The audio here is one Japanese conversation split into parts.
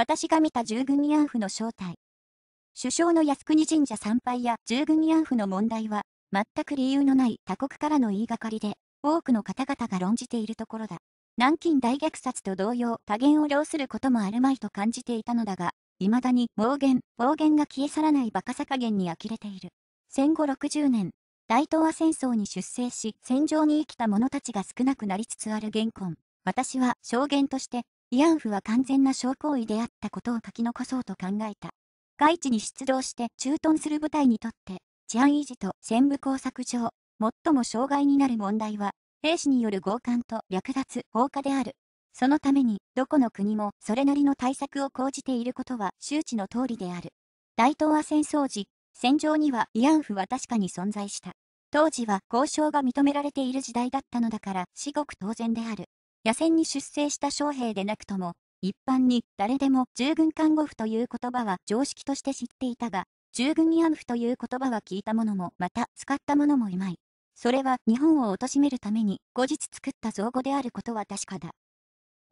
私が見た従軍慰安婦の正体。首相の靖国神社参拝や従軍慰安婦の問題は、全く理由のない他国からの言いがかりで、多くの方々が論じているところだ。南京大虐殺と同様、多言を要することもあるまいと感じていたのだが、いまだに暴言、暴言が消え去らない馬鹿さ加減に呆れている。戦後60年、大東亜戦争に出征し、戦場に生きた者たちが少なくなりつつある現今。私は証言として慰安婦は完全な小行為であったことを書き残そうと考えた。外地に出動して駐屯する部隊にとって、治安維持と戦部工作上、最も障害になる問題は、兵士による強姦と略奪、放火である。そのために、どこの国もそれなりの対策を講じていることは周知の通りである。大東亜戦争時、戦場には慰安婦は確かに存在した。当時は交渉が認められている時代だったのだから至極当然である。野戦に出征した将兵でなくとも、一般に誰でも従軍看護婦という言葉は常識として知っていたが、従軍慰安婦という言葉は聞いたものもまた使ったものもいまい。それは日本を貶めるために後日作った造語であることは確かだ。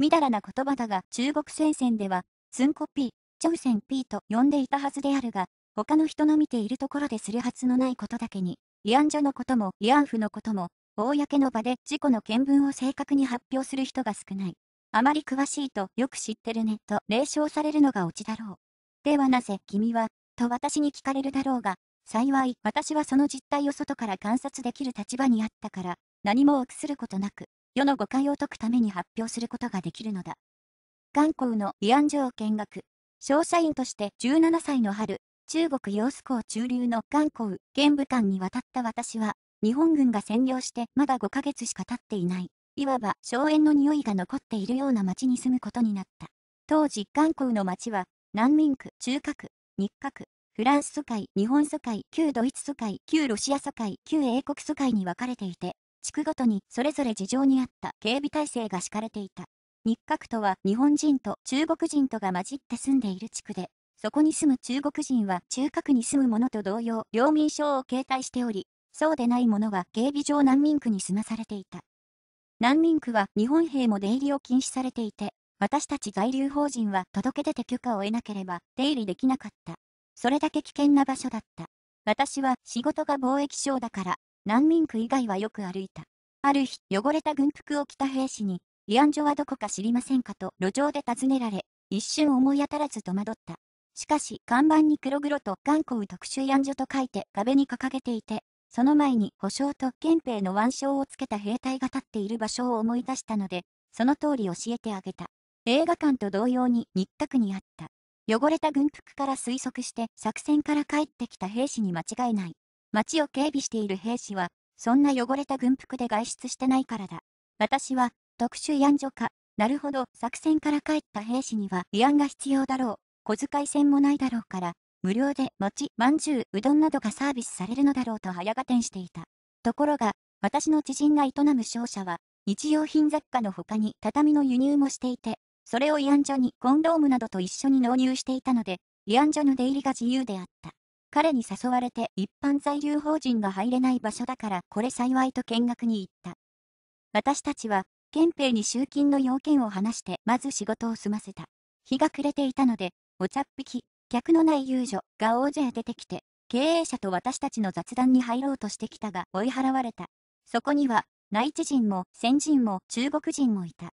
みだらな言葉だが中国戦線では、スンコピー、チョウセンピーと呼んでいたはずであるが、他の人の見ているところでするはずのないことだけに、慰安所のことも慰安婦のことも公の場で事故の見聞を正確に発表する人が少ない。あまり詳しいとよく知ってるねと冷笑されるのがオチだろう。ではなぜ君は、と私に聞かれるだろうが、幸い私はその実態を外から観察できる立場にあったから、何も臆することなく、世の誤解を解くために発表することができるのだ。眼光の慰安所を見学。商社員として17歳の春、中国洋子港中流の眼光、玄武館に渡った私は、日本軍が占領してまだ5ヶ月しか経っていない、いわば荘園の匂いが残っているような町に住むことになった。当時、観光の町は、南民区、中核、日核、フランス疎開、日本疎開、旧ドイツ疎開、旧ロシア疎開、旧英国疎開に分かれていて、地区ごとにそれぞれ事情に合った警備体制が敷かれていた。日核とは日本人と中国人とが混じって住んでいる地区で、そこに住む中国人は中核に住む者と同様、領民証を携帯しており、そうでない者は警備上難民区に住まされていた。難民区は日本兵も出入りを禁止されていて、私たち在留法人は届け出て許可を得なければ出入りできなかった。それだけ危険な場所だった。私は仕事が貿易商だから、難民区以外はよく歩いた。ある日、汚れた軍服を着た兵士に、慰安所はどこか知りませんかと路上で尋ねられ、一瞬思い当たらず戸惑った。しかし、看板に黒々と頑固特殊慰安所と書いて壁に掲げていて、その前に保証と憲兵の腕章をつけた兵隊が立っている場所を思い出したので、その通り教えてあげた。映画館と同様に日課にあった。汚れた軍服から推測して作戦から帰ってきた兵士に間違いない。街を警備している兵士は、そんな汚れた軍服で外出してないからだ。私は、特殊慰安所か。なるほど、作戦から帰った兵士には慰安が必要だろう。小遣い戦もないだろうから、無料で餅、まんじゅう、うどんなどがサービスされるのだろうと早がてんしていた。ところが、私の知人が営む商社は、日用品雑貨の他に畳の輸入もしていて、それを慰安所にコンドームなどと一緒に納入していたので、慰安所の出入りが自由であった。彼に誘われて一般在留法人が入れない場所だからこれ幸いと見学に行った。私たちは、憲兵に集金の要件を話してまず仕事を済ませた。日が暮れていたので、お茶っ引き、客のない遊女が大勢出てきて、経営者と私たちの雑談に入ろうとしてきたが追い払われた。そこには、内地人も先人も中国人もいた。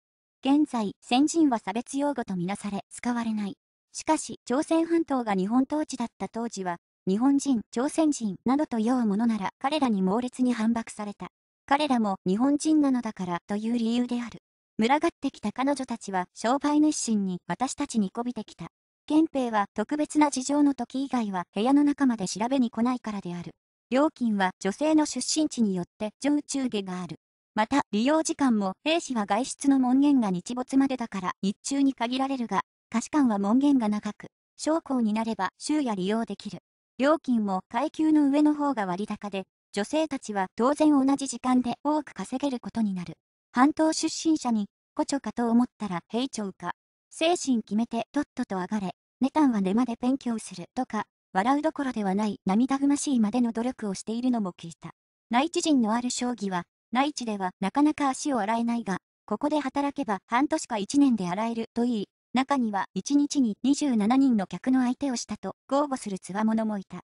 現在、先人は差別用語とみなされ使われない。しかし、朝鮮半島が日本統治だった当時は、日本人、朝鮮人などと言うものなら彼らに猛烈に反駁された。彼らも日本人なのだからという理由である。群がってきた彼女たちは商売熱心に私たちにこびてきた。憲兵は特別な事情の時以外は部屋の中まで調べに来ないからである。料金は女性の出身地によって上中下がある。また、利用時間も兵士は外出の門限が日没までだから日中に限られるが、貸し館は門限が長く、将校になれば昼夜利用できる。料金も階級の上の方が割高で、女性たちは当然同じ時間で多く稼げることになる。半島出身者に、古著かと思ったら兵長か。精神決めてとっとと上がれ。ネタンは寝まで勉強するとか、笑うどころではない涙ぐましいまでの努力をしているのも聞いた。内地人のある将棋は、内地ではなかなか足を洗えないが、ここで働けば半年か1年で洗えるといい、中には1日に27人の客の相手をしたと豪語するつわものもいた。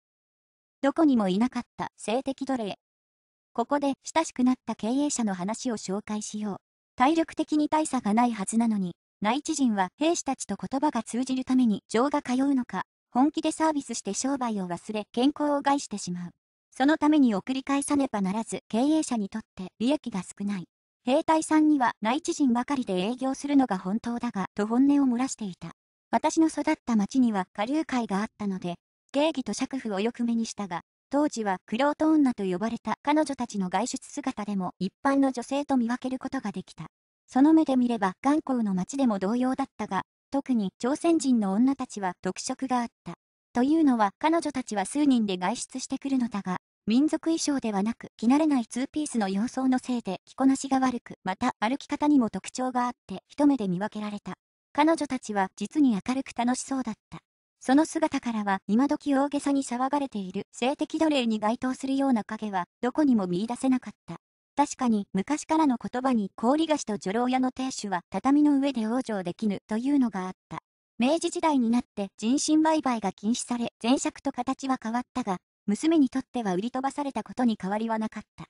どこにもいなかった性的奴隷。ここで親しくなった経営者の話を紹介しよう。体力的に大差がないはずなのに、内地人は兵士たちと言葉が通じるために情が通うのか、本気でサービスして商売を忘れ健康を害してしまう。そのために送り返さねばならず経営者にとって利益が少ない。兵隊さんには内地人ばかりで営業するのが本当だがと本音を漏らしていた。私の育った町には下流会があったので、芸妓と爵夫をよく目にしたが、当時はクロー女と呼ばれた彼女たちの外出姿でも一般の女性と見分けることができた。その目で見れば元光の町でも同様だったが、特に朝鮮人の女たちは特色があった。というのは彼女たちは数人で外出してくるのだが、民族衣装ではなく着慣れないツーピースの様相のせいで着こなしが悪く、また歩き方にも特徴があって一目で見分けられた。彼女たちは実に明るく楽しそうだった。その姿からは今時大げさに騒がれている性的奴隷に該当するような影はどこにも見出せなかった。確かに昔からの言葉に氷菓子と女郎屋の亭主は畳の上で往生できぬというのがあった。明治時代になって人身売買が禁止され前作と形は変わったが、娘にとっては売り飛ばされたことに変わりはなかった。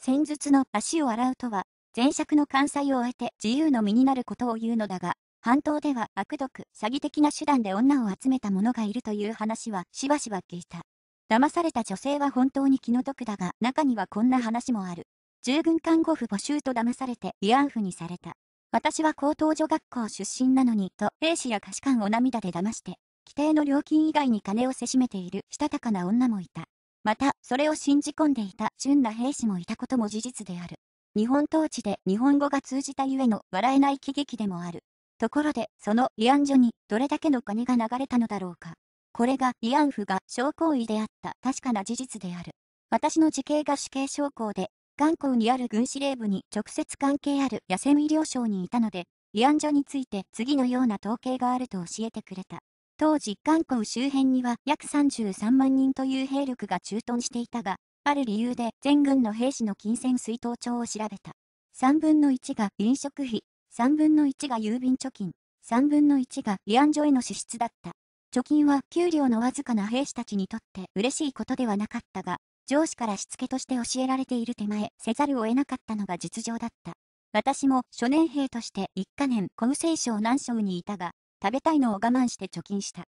戦術の足を洗うとは、前作の関西を得て自由の身になることを言うのだが、半島では悪毒、詐欺的な手段で女を集めた者がいるという話はしばしば聞いた。騙された女性は本当に気の毒だが、中にはこんな話もある。従軍看護婦募集と騙されて慰安婦にされた。私は高等女学校出身なのに、と兵士や歌子官を涙で騙して、規定の料金以外に金をせしめているしたたかな女もいた。また、それを信じ込んでいた純な兵士もいたことも事実である。日本統治で日本語が通じたゆえの笑えない喜劇でもある。ところで、その慰安所にどれだけの金が流れたのだろうか。これが慰安婦が証行為であった確かな事実である。私の時系が死刑証拠で韓国にある軍司令部に直接関係ある野戦医療省にいたので、慰安所について次のような統計があると教えてくれた。当時、韓国周辺には約33万人という兵力が駐屯していたが、ある理由で全軍の兵士の金銭水筒帳を調べた。3分の1が飲食費、3分の1が郵便貯金、3分の1が慰安所への支出だった。貯金は給料のわずかな兵士たちにとって嬉しいことではなかったが、上司からしつけとして教えられている手前、せざるを得なかったのが実情だった。私も初年兵として一か年、厚生省南省にいたが、食べたいのを我慢して貯金した。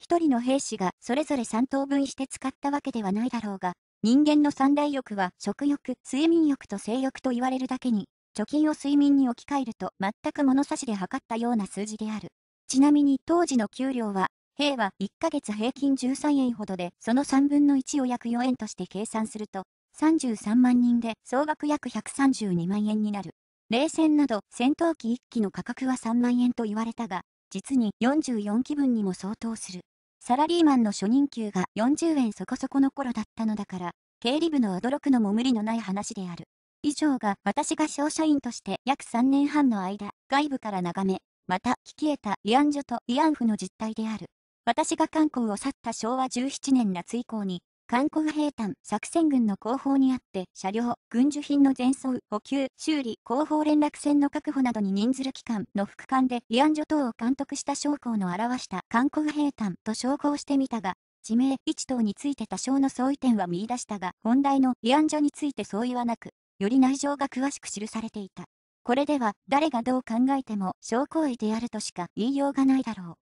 一人の兵士がそれぞれ3等分して使ったわけではないだろうが、人間の三大欲は食欲、睡眠欲と性欲と言われるだけに、貯金を睡眠に置き換えると全く物差しで測ったような数字である。ちなみに当時の給料は平は1ヶ月平均13円ほどで、その3分の1を約4円として計算すると、33万人で総額約132万円になる。冷戦など戦闘機1機の価格は3万円と言われたが、実に44気分にも相当する。サラリーマンの初任給が40円そこそこの頃だったのだから、経理部の驚くのも無理のない話である。以上が私が商社員として約3年半の間、外部から眺め、また聞き得た慰安所と慰安婦の実態である。私が韓国を去った昭和17年夏以降に、韓国兵団作戦軍の後方にあって、車両、軍需品の前送、補給、修理、後方連絡船の確保などに任ずる機関の副官で慰安所等を監督した将校の表した韓国兵団と称号してみたが、地名、位置等について多少の相違点は見出したが、本題の慰安所について相違はなく、より内情が詳しく記されていた。これでは、誰がどう考えても、将校位であるとしか言いようがないだろう。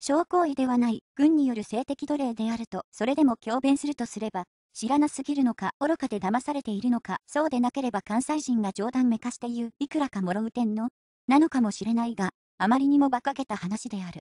小行為ではない、軍による性的奴隷であると、それでも強弁するとすれば、知らなすぎるのか、愚かで騙されているのか、そうでなければ関西人が冗談めかして言う、いくらかもろうてんのなのかもしれないが、あまりにも馬鹿げた話である。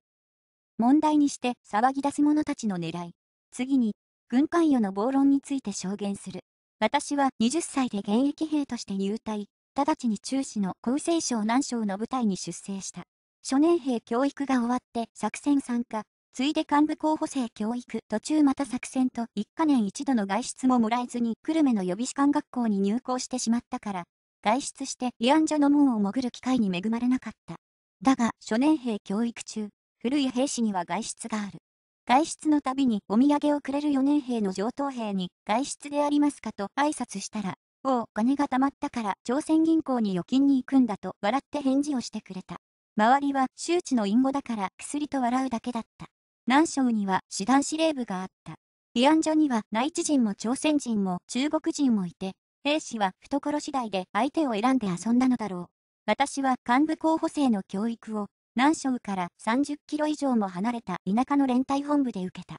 問題にして騒ぎ出す者たちの狙い。次に、軍関与の暴論について証言する。私は20歳で現役兵として入隊、直ちに中止の厚生省南省の部隊に出征した。初年兵教育が終わって作戦参加、ついで幹部候補生教育、途中また作戦と一か年一度の外出ももらえずに久留米の予備士官学校に入校してしまったから、外出して慰安所の門を潜る機会に恵まれなかった。だが、初年兵教育中、古い兵士には外出がある。外出のたびにお土産をくれる4年兵の上等兵に、外出でありますかと挨拶したら、おお、金が貯まったから、朝鮮銀行に預金に行くんだと笑って返事をしてくれた。周りは周知の隠語だから薬と笑うだけだった。南昌には師団司令部があった。慰安所には内地人も朝鮮人も中国人もいて、兵士は懐次第で相手を選んで遊んだのだろう。私は幹部候補生の教育を南昌から30キロ以上も離れた田舎の連帯本部で受けた。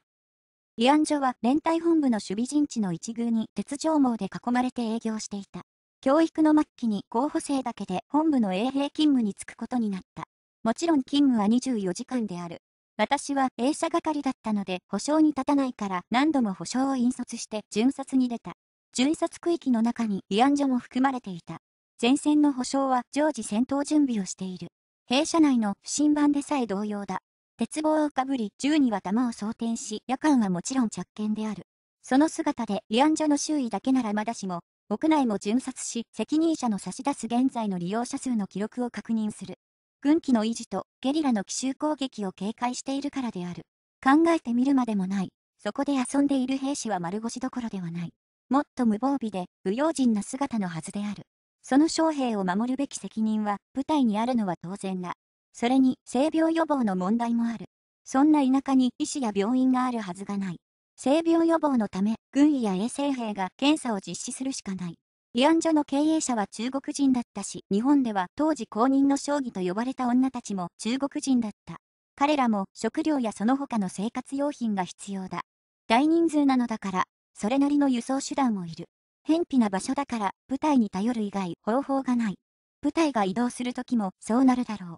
慰安所は連帯本部の守備陣地の一宮に鉄条網で囲まれて営業していた。教育の末期に候補生だけで本部の衛兵勤務に就くことになった。もちろん勤務は24時間である。私は映社係だったので保証に立たないから何度も保証を引率して巡察に出た。巡察区域の中に慰安所も含まれていた。前線の保証は常時戦闘準備をしている。弊社内の不審版でさえ同様だ。鉄棒をかぶり銃には弾を装填し夜間はもちろん着剣である。その姿で慰安所の周囲だけならまだしも屋内も巡察し、責任者の差し出す現在の利用者数の記録を確認する。軍機の維持とゲリラの奇襲攻撃を警戒しているからである。考えてみるまでもない。そこで遊んでいる兵士は丸腰どころではない。もっと無防備で、不用心な姿のはずである。その将兵を守るべき責任は、部隊にあるのは当然だ。それに、性病予防の問題もある。そんな田舎に医師や病院があるはずがない。性病予防のため、軍医や衛生兵が検査を実施するしかない。慰安所の経営者は中国人だったし、日本では当時公認の将棋と呼ばれた女たちも中国人だった。彼らも食料やその他の生活用品が必要だ。大人数なのだから、それなりの輸送手段もいる。偏僻な場所だから、舞台に頼る以外方法がない。舞台が移動する時もそうなるだろう。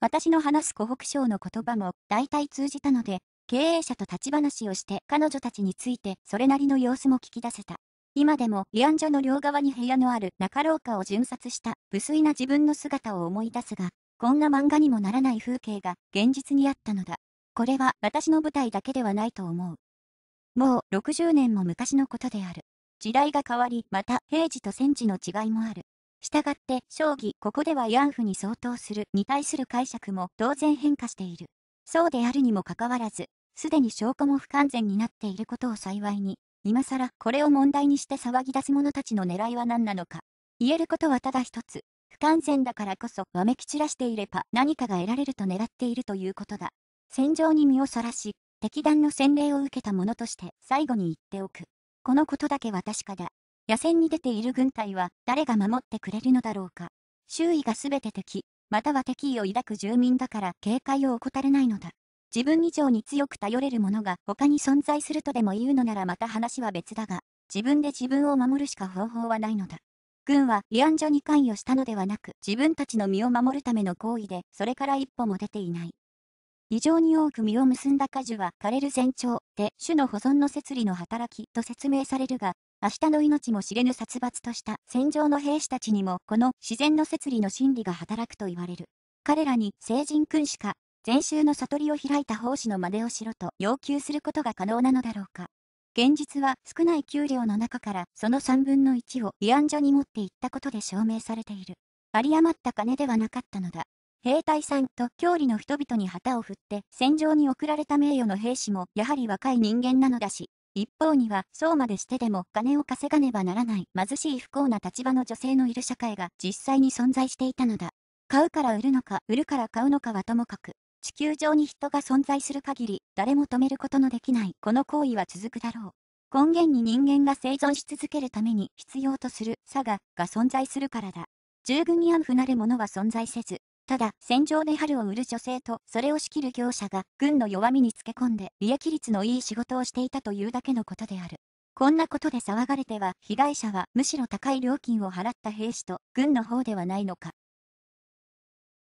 私の話す湖北省の言葉も大体通じたので、経営者と立ち話をして彼女たちについてそれなりの様子も聞き出せた。今でも慰安所の両側に部屋のある中廊下を巡殺した無粋な自分の姿を思い出すが、こんな漫画にもならない風景が現実にあったのだ。これは私の舞台だけではないと思う。もう60年も昔のことである。時代が変わり、また平時と戦時の違いもある。したがって、将棋、ここでは慰安婦に相当するに対する解釈も当然変化している。そうであるにもかかわらず、すでに証拠も不完全になっていることを幸いに、今さらこれを問題にして騒ぎ出す者たちの狙いは何なのか。言えることはただ一つ。不完全だからこそ、わめき散らしていれば何かが得られると狙っているということだ。戦場に身をさらし、敵弾の洗礼を受けた者として最後に言っておく。このことだけは確かだ。野戦に出ている軍隊は誰が守ってくれるのだろうか。周囲が全て敵、または敵意を抱く住民だから警戒を怠れないのだ。自分以上に強く頼れるものが他に存在するとでも言うのならまた話は別だが、自分で自分を守るしか方法はないのだ。軍は慰安所に関与したのではなく、自分たちの身を守るための行為で、それから一歩も出ていない。異常に多く実を結んだ果樹は枯れる前兆で種の保存の摂理の働きと説明されるが、明日の命も知れぬ殺伐とした戦場の兵士たちにもこの自然の摂理の心理が働くと言われる。彼らに聖人君しか禅宗の悟りを開いた奉仕の真似をしろと要求することが可能なのだろうか。現実は少ない給料の中からその3分の1を慰安所に持っていったことで証明されている。有り余った金ではなかったのだ。兵隊さんと郷里の人々に旗を振って戦場に送られた名誉の兵士もやはり若い人間なのだし、一方にはそうまでしてでも金を稼がねばならない貧しい不幸な立場の女性のいる社会が実際に存在していたのだ。買うから売るのか売るから買うのかはともかく、地球上に人が存在する限り、誰も止めることのできない、この行為は続くだろう。根源に人間が生存し続けるために必要とする差が、が存在するからだ。従軍慰安婦なるものは存在せず、ただ、戦場で春を売る女性と、それを仕切る業者が、軍の弱みにつけ込んで、利益率のいい仕事をしていたというだけのことである。こんなことで騒がれては、被害者は、むしろ高い料金を払った兵士と、軍の方ではないのか。